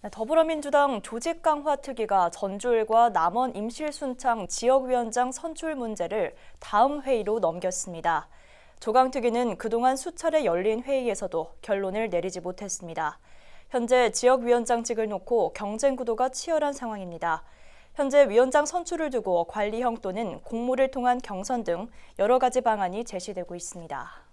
네, 더불어민주당 조직 강화 특위가 전주일과 남원 임실순창 지역위원장 선출 문제를 다음 회의로 넘겼습니다. 조강특위는 그동안 수차례 열린 회의에서도 결론을 내리지 못했습니다. 현재 지역위원장직을 놓고 경쟁 구도가 치열한 상황입니다. 현재 위원장 선출을 두고 관리형 또는 공모를 통한 경선 등 여러 가지 방안이 제시되고 있습니다.